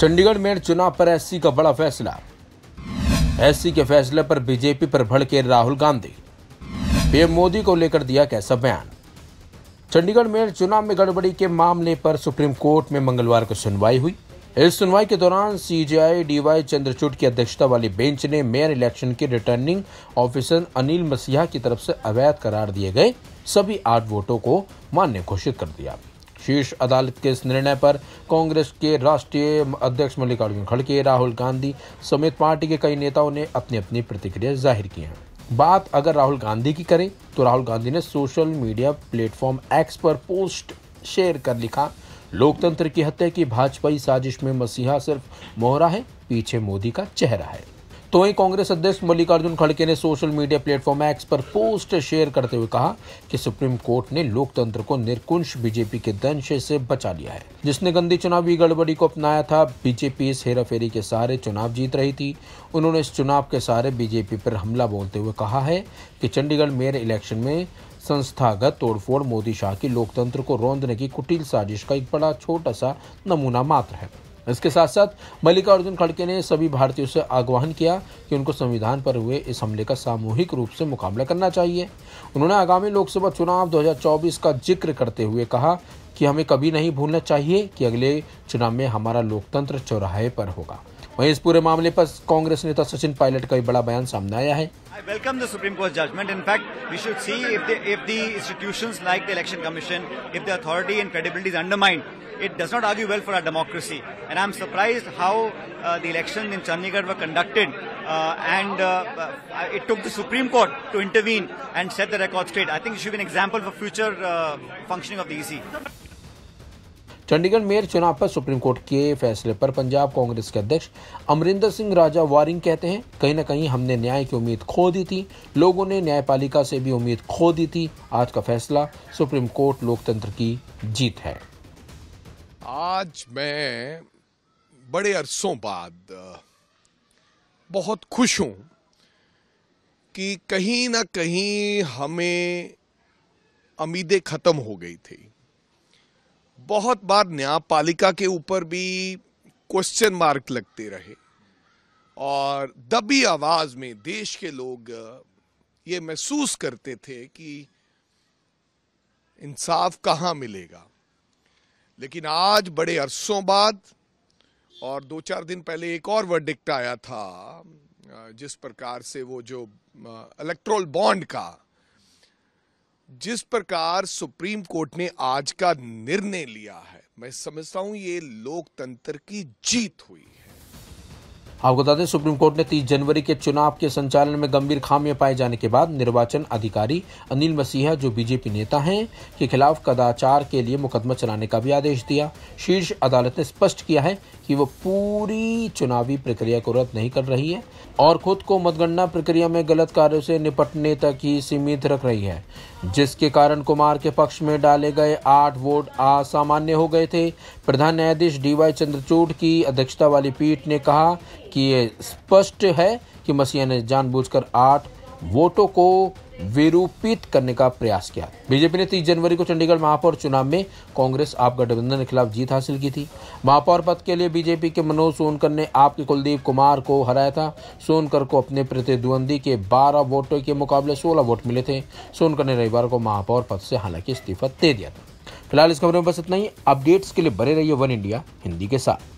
चंडीगढ़ में चुनाव पर एस का बड़ा फैसला एस के फैसले पर बीजेपी पर भड़के राहुल गांधी पीएम मोदी को लेकर दिया कैसा बयान चंडीगढ़ मेयर चुनाव में गड़बड़ी के मामले पर सुप्रीम कोर्ट में मंगलवार को सुनवाई हुई इस सुनवाई के दौरान सीजीआई डीवाई चंद्रचूड की अध्यक्षता वाली बेंच ने मेयर इलेक्शन के रिटर्निंग ऑफिसर अनिल मसीहा की तरफ से अवैध करार दिए गए सभी आठ वोटों को मान्य घोषित कर दिया शीर्ष अदालत के इस निर्णय पर कांग्रेस के राष्ट्रीय अध्यक्ष मल्लिकार्जुन खड़गे राहुल गांधी समेत पार्टी के कई नेताओं ने अपनी अपनी प्रतिक्रिया जाहिर की है बात अगर राहुल गांधी की करें तो राहुल गांधी ने सोशल मीडिया प्लेटफॉर्म एक्स पर पोस्ट शेयर कर लिखा लोकतंत्र की हत्या की भाजपाई साजिश में मसीहा सिर्फ मोहरा है पीछे मोदी का चेहरा है तो वहीं कांग्रेस अध्यक्ष मल्लिकार्जुन खड़गे ने सोशल मीडिया प्लेटफॉर्म एक्स पर पोस्ट शेयर करते हुए कहा कि सुप्रीम कोर्ट ने लोकतंत्र को निरकुंश बीजेपी के दंश से बचा लिया है जिसने गंदी चुनावी गड़बड़ी को अपनाया था बीजेपी इस हेराफेरी के सहारे चुनाव जीत रही थी उन्होंने इस चुनाव के सहारे बीजेपी पर हमला बोलते हुए कहा है कि चंडीगढ़ मेयर इलेक्शन में संस्थागत तोड़फोड़ मोदी शाह की लोकतंत्र को रोंदने की कुटिल साजिश का एक बड़ा छोटा सा नमूना मात्र है इसके साथ साथ मल्लिकार्जुन खड़के ने सभी भारतीयों से आह्वान किया कि उनको संविधान पर हुए इस हमले का सामूहिक रूप से मुकाबला करना चाहिए उन्होंने आगामी लोकसभा चुनाव 2024 का जिक्र करते हुए कहा कि हमें कभी नहीं भूलना चाहिए कि अगले चुनाव में हमारा लोकतंत्र चौराहे पर होगा वहीं इस पूरे मामले पर कांग्रेस नेता सचिन पायलट का एक बड़ा बयान सामने आया है I welcome the Supreme Court judgment in fact we should see if if the institutions like the Election Commission if the authority and credibility is undermined it does not आर्ग्यू well for our democracy and I am surprised how the election in Chandigarh was conducted and it uh, the Supreme Court to intervene and set the set the I think i think it should be an example for future uh, functioning e Chandigarh mayor चुनाव पर supreme court के फैसले पर पंजाब कांग्रेस के अध्यक्ष अमरिंदर सिंह राजा वारिंग कहते हैं कहीं ना कहीं हमने न्याय की उम्मीद खो दी थी लोगों ने न्यायपालिका से भी उम्मीद खो दी थी आज का फैसला सुप्रीम कोर्ट लोकतंत्र की जीत है आज मैं बड़े अरसों बाद बहुत खुश हूं कि कहीं ना कहीं हमें उम्मीदें खत्म हो गई थी बहुत बार न्यायपालिका के ऊपर भी क्वेश्चन मार्क लगते रहे और दबी आवाज में देश के लोग ये महसूस करते थे कि इंसाफ कहाँ मिलेगा लेकिन आज बड़े अरसों बाद और दो चार दिन पहले एक और वर्डिक्ट आया था जिस प्रकार से वो जो इलेक्ट्रोल बॉन्ड का जिस प्रकार सुप्रीम कोर्ट ने आज का निर्णय लिया है मैं समझता हूं ये लोकतंत्र की जीत हुई है आपको बता दें सुप्रीम कोर्ट ने 30 जनवरी के चुनाव के संचालन में गंभीर खामियां पाए जाने के बाद निर्वाचन अधिकारी अनिल मसीहा जो बीजेपी नेता हैं के खिलाफ कदाचार के लिए मुकदमा चलाने का भी आदेश दिया शीर्ष अदालत ने स्पष्ट किया है कि वो पूरी चुनावी प्रक्रिया को रद्द नहीं कर रही है और खुद को मतगणना प्रक्रिया में गलत कार्यों से निपटने तक ही सीमित रख रही है जिसके कारण कुमार के पक्ष में डाले गए आठ वोट असामान्य हो गए थे प्रधान न्यायाधीश वाई चंद्रचूड की अध्यक्षता वाली पीठ ने कहा कि ये स्पष्ट है कि मसीहा ने जानबूझकर आठ वोटों को विरूपित करने का प्रयास किया बीजेपी ने 30 जनवरी को चंडीगढ़ महापौर चुनाव में कांग्रेस आप गठबंधन के खिलाफ जीत हासिल की थी महापौर पद के लिए बीजेपी के मनोज सोनकर ने आपके कुलदीप कुमार को हराया था सोनकर को अपने प्रतिद्वंदी के 12 वोटों के मुकाबले 16 वोट मिले थे सोनकर ने रविवार को महापौर पद से हालांकि इस्तीफा दे दिया था फिलहाल इस खबर में बस इतना ही अपडेट्स के लिए बने रहिए वन इंडिया हिंदी के साथ